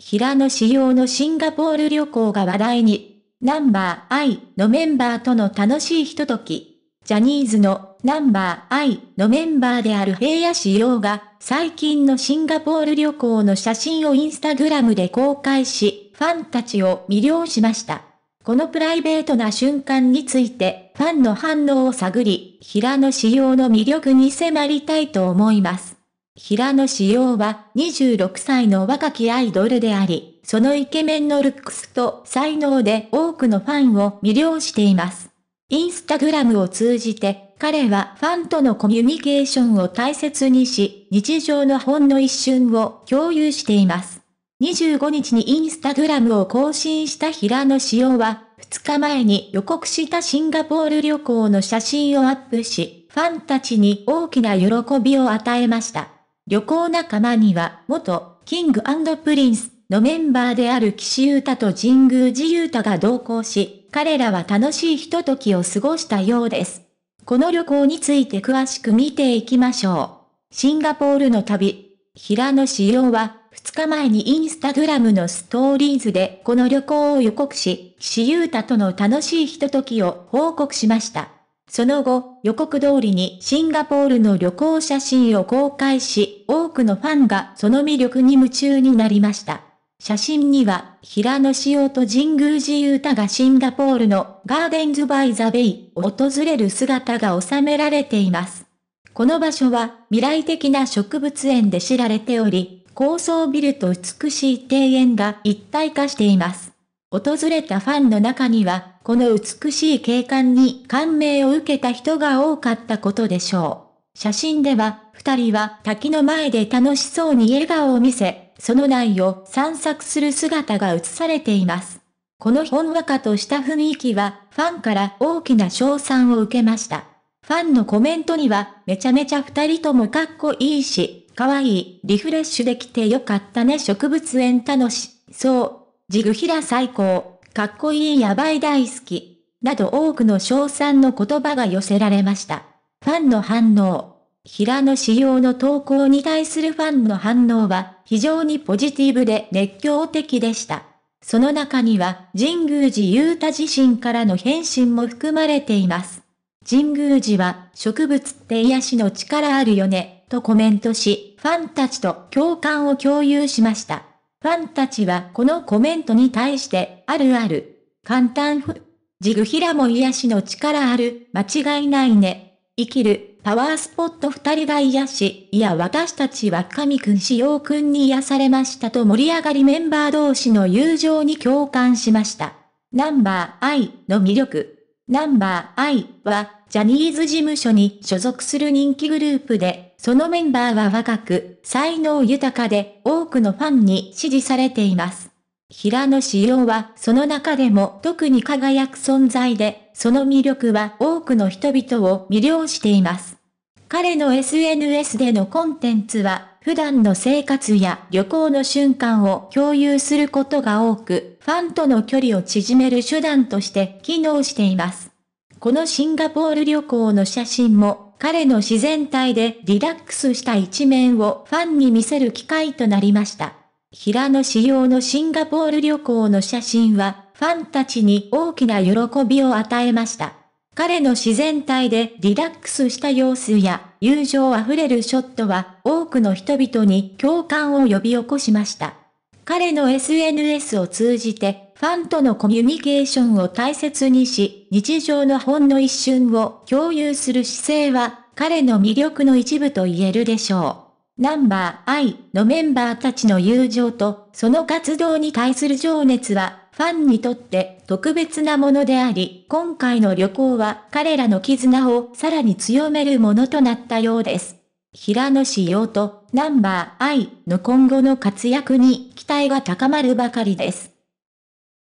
平野仕様のシンガポール旅行が話題に、ナンバー I のメンバーとの楽しいひととき。ジャニーズのナンバー I のメンバーである平野仕様が、最近のシンガポール旅行の写真をインスタグラムで公開し、ファンたちを魅了しました。このプライベートな瞬間について、ファンの反応を探り、平野仕様の魅力に迫りたいと思います。平野紫耀は26歳の若きアイドルであり、そのイケメンのルックスと才能で多くのファンを魅了しています。インスタグラムを通じて、彼はファンとのコミュニケーションを大切にし、日常のほんの一瞬を共有しています。25日にインスタグラムを更新した平野紫耀は、2日前に予告したシンガポール旅行の写真をアップし、ファンたちに大きな喜びを与えました。旅行仲間には、元、キングプリンスのメンバーである岸優太と神宮寺優太が同行し、彼らは楽しいひとときを過ごしたようです。この旅行について詳しく見ていきましょう。シンガポールの旅、平野紫耀は、2日前にインスタグラムのストーリーズでこの旅行を予告し、岸優太との楽しいひとときを報告しました。その後、予告通りにシンガポールの旅行写真を公開し、多くのファンがその魅力に夢中になりました。写真には、平野紫耀と神宮寺勇太がシンガポールのガーデンズ・バイ・ザ・ベイを訪れる姿が収められています。この場所は未来的な植物園で知られており、高層ビルと美しい庭園が一体化しています。訪れたファンの中には、この美しい景観に感銘を受けた人が多かったことでしょう。写真では、二人は滝の前で楽しそうに笑顔を見せ、その内を散策する姿が写されています。このほんわかとした雰囲気は、ファンから大きな賞賛を受けました。ファンのコメントには、めちゃめちゃ二人ともかっこいいし、かわいい、リフレッシュできてよかったね植物園楽し、そう、ジグヒラ最高。かっこいいやばい大好き、など多くの賞賛の言葉が寄せられました。ファンの反応。平野仕様の投稿に対するファンの反応は非常にポジティブで熱狂的でした。その中には神宮寺雄太自身からの返信も含まれています。神宮寺は植物って癒しの力あるよね、とコメントし、ファンたちと共感を共有しました。ファンたちはこのコメントに対して、あるある。簡単ふ。ジグヒラも癒しの力ある、間違いないね。生きる、パワースポット二人が癒し、いや私たちは神くんしようくんに癒されましたと盛り上がりメンバー同士の友情に共感しました。ナンバーイの魅力。ナンバー I は、ジャニーズ事務所に所属する人気グループで、そのメンバーは若く、才能豊かで、多くのファンに支持されています。平野紫耀はその中でも特に輝く存在で、その魅力は多くの人々を魅了しています。彼の SNS でのコンテンツは、普段の生活や旅行の瞬間を共有することが多く、ファンとの距離を縮める手段として機能しています。このシンガポール旅行の写真も彼の自然体でリラックスした一面をファンに見せる機会となりました。平野仕耀のシンガポール旅行の写真は、ファンたちに大きな喜びを与えました。彼の自然体でリラックスした様子や友情あふれるショットは多くの人々に共感を呼び起こしました。彼の SNS を通じてファンとのコミュニケーションを大切にし、日常のほんの一瞬を共有する姿勢は、彼の魅力の一部と言えるでしょう。ナンバー I のメンバーたちの友情と、その活動に対する情熱は、ファンにとって特別なものであり、今回の旅行は彼らの絆をさらに強めるものとなったようです。平野紫耀とナンバー I の今後の活躍に期待が高まるばかりです。